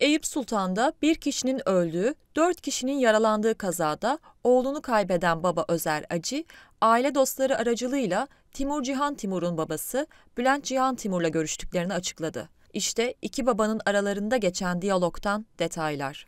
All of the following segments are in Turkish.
Eyüp Sultan'da bir kişinin öldüğü, dört kişinin yaralandığı kazada oğlunu kaybeden baba Özer Acı, aile dostları aracılığıyla Timur Cihan Timur'un babası Bülent Cihan Timur'la görüştüklerini açıkladı. İşte iki babanın aralarında geçen diyalogtan detaylar.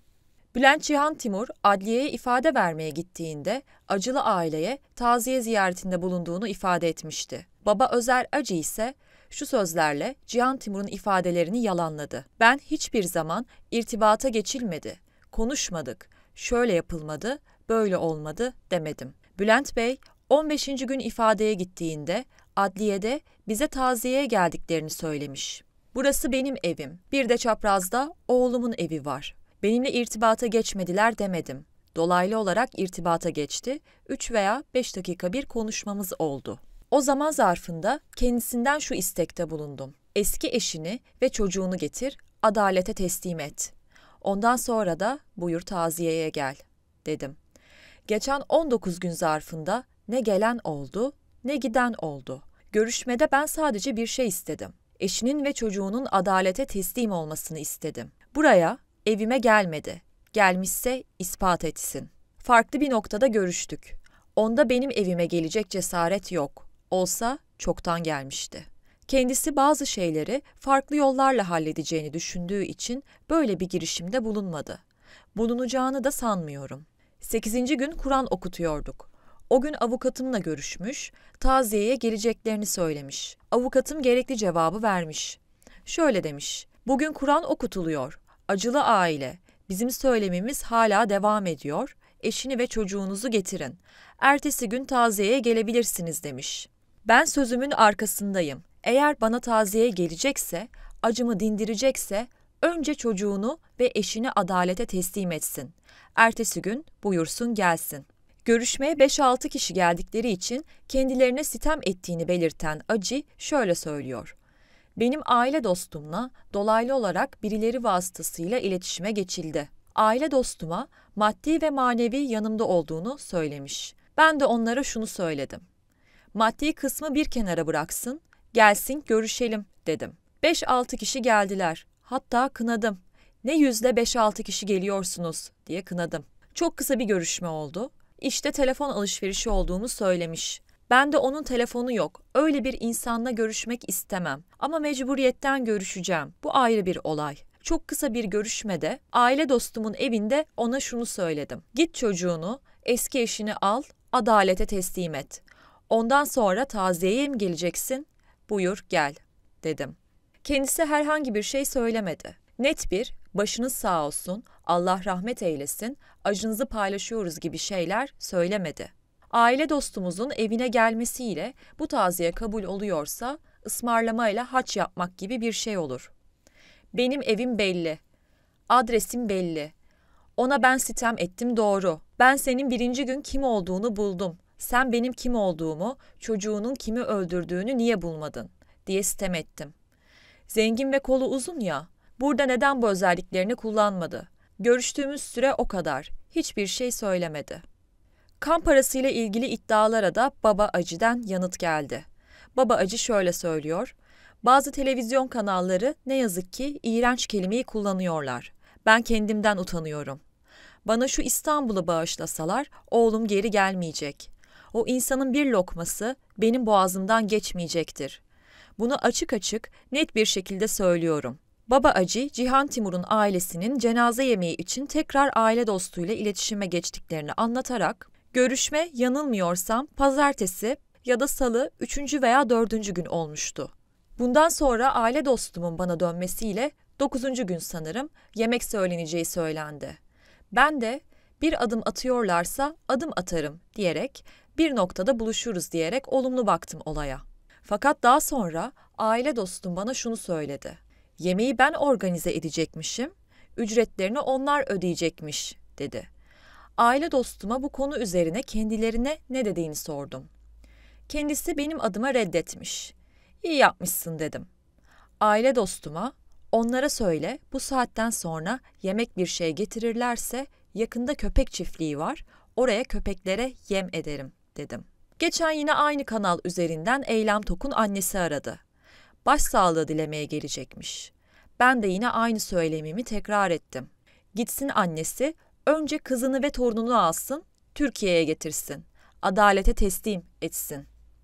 Bülent Cihan Timur adliyeye ifade vermeye gittiğinde acılı aileye taziye ziyaretinde bulunduğunu ifade etmişti. Baba Özer Acı ise şu sözlerle Cihan Timur'un ifadelerini yalanladı. Ben hiçbir zaman irtibata geçilmedi, konuşmadık, şöyle yapılmadı, böyle olmadı demedim. Bülent Bey 15. gün ifadeye gittiğinde adliyede bize taziyeye geldiklerini söylemiş. Burası benim evim. Bir de çaprazda oğlumun evi var. Benimle irtibata geçmediler demedim. Dolaylı olarak irtibata geçti. 3 veya 5 dakika bir konuşmamız oldu. O zaman zarfında kendisinden şu istekte bulundum. Eski eşini ve çocuğunu getir, adalete teslim et. Ondan sonra da buyur taziyeye gel, dedim. Geçen 19 gün zarfında ne gelen oldu, ne giden oldu. Görüşmede ben sadece bir şey istedim. Eşinin ve çocuğunun adalete teslim olmasını istedim. Buraya evime gelmedi. Gelmişse ispat etsin. Farklı bir noktada görüştük. Onda benim evime gelecek cesaret yok olsa çoktan gelmişti. Kendisi bazı şeyleri farklı yollarla halledeceğini düşündüğü için böyle bir girişimde bulunmadı. Bulunacağını da sanmıyorum. 8. gün Kur'an okutuyorduk. O gün avukatımla görüşmüş, taziyeye geleceklerini söylemiş. Avukatım gerekli cevabı vermiş. Şöyle demiş, bugün Kur'an okutuluyor. Acılı aile, bizim söylemimiz hala devam ediyor. Eşini ve çocuğunuzu getirin. Ertesi gün taziyeye gelebilirsiniz demiş. Ben sözümün arkasındayım. Eğer bana taziye gelecekse, acımı dindirecekse önce çocuğunu ve eşini adalete teslim etsin. Ertesi gün buyursun gelsin. Görüşmeye 5-6 kişi geldikleri için kendilerine sitem ettiğini belirten Acı şöyle söylüyor. Benim aile dostumla dolaylı olarak birileri vasıtasıyla iletişime geçildi. Aile dostuma maddi ve manevi yanımda olduğunu söylemiş. Ben de onlara şunu söyledim maddi kısmı bir kenara bıraksın, gelsin görüşelim dedim. 5-6 kişi geldiler. Hatta kınadım. Ne yüzde 5-6 kişi geliyorsunuz diye kınadım. Çok kısa bir görüşme oldu. İşte telefon alışverişi olduğumu söylemiş. Ben de onun telefonu yok. Öyle bir insanla görüşmek istemem. Ama mecburiyetten görüşeceğim. Bu ayrı bir olay. Çok kısa bir görüşmede aile dostumun evinde ona şunu söyledim. Git çocuğunu, eski eşini al, adalete teslim et. Ondan sonra taziyeye mi geleceksin? Buyur gel dedim. Kendisi herhangi bir şey söylemedi. Net bir başınız sağ olsun, Allah rahmet eylesin, acınızı paylaşıyoruz gibi şeyler söylemedi. Aile dostumuzun evine gelmesiyle bu taziye kabul oluyorsa ısmarlamayla haç yapmak gibi bir şey olur. Benim evim belli. Adresim belli. Ona ben sitem ettim doğru. Ben senin birinci gün kim olduğunu buldum sen benim kim olduğumu, çocuğunun kimi öldürdüğünü niye bulmadın diye sitem ettim. Zengin ve kolu uzun ya, burada neden bu özelliklerini kullanmadı? Görüştüğümüz süre o kadar, hiçbir şey söylemedi. Kan parasıyla ilgili iddialara da Baba Acı'den yanıt geldi. Baba Acı şöyle söylüyor, bazı televizyon kanalları ne yazık ki iğrenç kelimeyi kullanıyorlar. Ben kendimden utanıyorum. Bana şu İstanbul'u bağışlasalar oğlum geri gelmeyecek o insanın bir lokması benim boğazımdan geçmeyecektir. Bunu açık açık, net bir şekilde söylüyorum. Baba Acı, Cihan Timur'un ailesinin cenaze yemeği için tekrar aile dostuyla iletişime geçtiklerini anlatarak, görüşme yanılmıyorsam pazartesi ya da salı 3. veya 4. gün olmuştu. Bundan sonra aile dostumun bana dönmesiyle 9. gün sanırım yemek söyleneceği söylendi. Ben de bir adım atıyorlarsa adım atarım diyerek bir noktada buluşuruz diyerek olumlu baktım olaya. Fakat daha sonra aile dostum bana şunu söyledi. Yemeği ben organize edecekmişim, ücretlerini onlar ödeyecekmiş dedi. Aile dostuma bu konu üzerine kendilerine ne dediğini sordum. Kendisi benim adıma reddetmiş. İyi yapmışsın dedim. Aile dostuma onlara söyle bu saatten sonra yemek bir şey getirirlerse yakında köpek çiftliği var. Oraya köpeklere yem ederim.'' dedim. Geçen yine aynı kanal üzerinden Eylem Tok'un annesi aradı. Başsağlığı dilemeye gelecekmiş. Ben de yine aynı söylemimi tekrar ettim. Gitsin annesi, önce kızını ve torununu alsın, Türkiye'ye getirsin. Adalete teslim etsin.